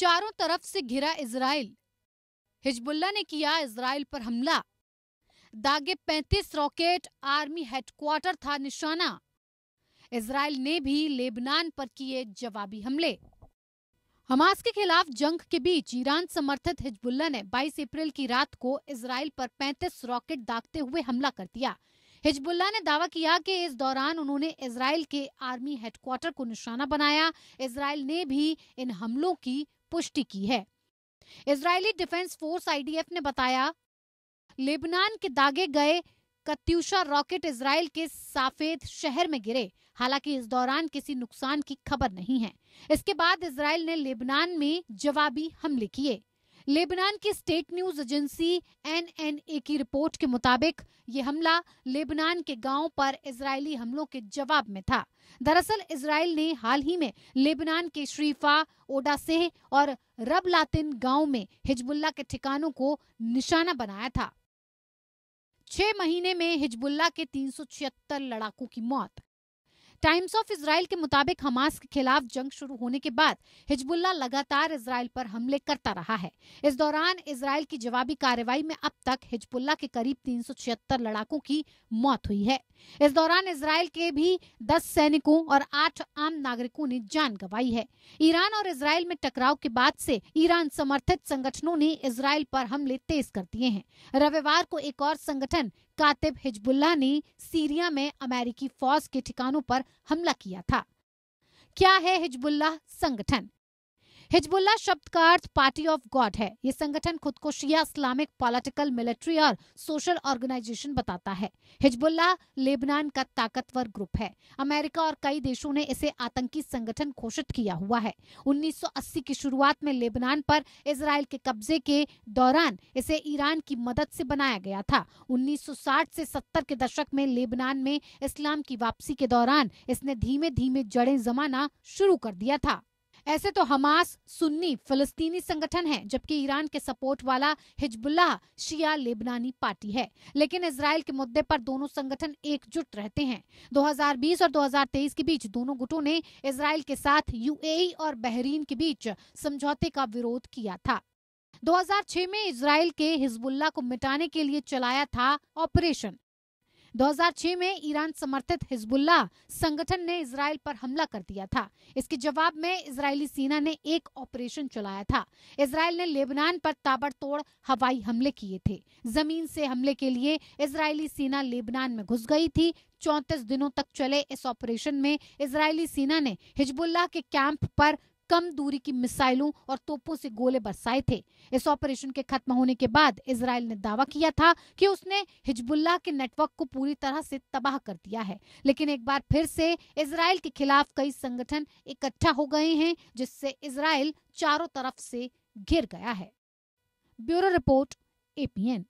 चारों तरफ से घिरा इसराइल हिजबुल्ला ने किया इसराइल पर हमला दागे 35 रॉकेट आर्मी हेडक्वार्टर था निशाना इसराइल ने भी लेबनान पर किए जवाबी हमले हमास के खिलाफ जंग के बीच ईरान समर्थित हिजबुल्ला ने 22 अप्रैल की रात को इसराइल पर 35 रॉकेट दागते हुए हमला कर दिया हिजबुल्ला ने दावा किया कि इस दौरान उन्होंने इसराइल के आर्मी हेडक्वार्टर को निशाना बनाया इसराइल ने भी इन हमलों की पुष्टि की है इजरायली डिफेंस फोर्स आईडीएफ ने बताया लेबनान के दागे गए कत्यूशा रॉकेट इसराइल के साफेद शहर में गिरे हालांकि इस दौरान किसी नुकसान की खबर नहीं है इसके बाद इसराइल ने लेबनान में जवाबी हमले किए लेबनान की स्टेट न्यूज एजेंसी एनएनए की रिपोर्ट के मुताबिक ये हमला लेबनान के गांव पर इसराइली हमलों के जवाब में था दरअसल इसराइल ने हाल ही में लेबनान के श्रीफा ओडासेह और रब लातिन गाँव में हिजबुल्ला के ठिकानों को निशाना बनाया था छह महीने में हिजबुल्ला के तीन लड़ाकों की मौत टाइम्स ऑफ इसराइल के मुताबिक हमास के खिलाफ जंग शुरू होने के बाद हिजबुल्ला लगातार इसराइल पर हमले करता रहा है इस दौरान इसराइल की जवाबी कार्रवाई में अब तक हिजबुल्ला के करीब तीन लड़ाकों की मौत हुई है इस दौरान इसराइल के भी दस सैनिकों और आठ आम नागरिकों ने जान गंवाई है ईरान और इसराइल में टकराव के बाद से ईरान समर्थित संगठनों ने इसराइल पर हमले तेज कर दिए हैं रविवार को एक और संगठन कातिब हिजबुल्ला ने सीरिया में अमेरिकी फौज के ठिकानों पर हमला किया था क्या है हिजबुल्ला संगठन हिजबुल्ला शब्द का अर्थ पार्टी ऑफ गॉड है ये संगठन खुद को शिया इस्लामिक पॉलिटिकल मिलिट्री और सोशल ऑर्गेनाइजेशन बताता है हिजबुल्ला लेबनान का ताकतवर ग्रुप है अमेरिका और कई देशों ने इसे आतंकी संगठन घोषित किया हुआ है 1980 की शुरुआत में लेबनान पर इसराइल के कब्जे के दौरान इसे ईरान की मदद से बनाया गया था उन्नीस से सत्तर के दशक में लेबनान में इस्लाम की वापसी के दौरान इसने धीमे धीमे जड़े जमाना शुरू कर दिया था ऐसे तो हमास सुन्नी फिलिस्तीनी संगठन है जबकि ईरान के सपोर्ट वाला हिजबुल्ला शिया लेबनानी पार्टी है लेकिन इसराइल के मुद्दे पर दोनों संगठन एकजुट रहते हैं 2020 और 2023 के बीच दोनों गुटों ने इसराइल के साथ यूएई और बहरीन के बीच समझौते का विरोध किया था 2006 में इसराइल के हिजबुल्ला को मिटाने के लिए चलाया था ऑपरेशन 2006 में ईरान समर्थित हिजबुल्ला संगठन ने इसराइल पर हमला कर दिया था इसके जवाब में इजरायली सेना ने एक ऑपरेशन चलाया था इसराइल ने लेबनान पर ताबड़तोड़ हवाई हमले किए थे जमीन से हमले के लिए इसराइली सेना लेबनान में घुस गई थी चौतीस दिनों तक चले इस ऑपरेशन में इसराइली सेना ने हिजबुल्ला के कैंप पर कम दूरी की मिसाइलों और तोपों से गोले बरसाए थे इस ऑपरेशन के खत्म होने के बाद इसराइल ने दावा किया था कि उसने हिजबुल्लाह के नेटवर्क को पूरी तरह से तबाह कर दिया है लेकिन एक बार फिर से इसराइल के खिलाफ कई संगठन इकट्ठा हो गए हैं जिससे इसराइल चारों तरफ से घिर गया है ब्यूरो रिपोर्ट एपीएन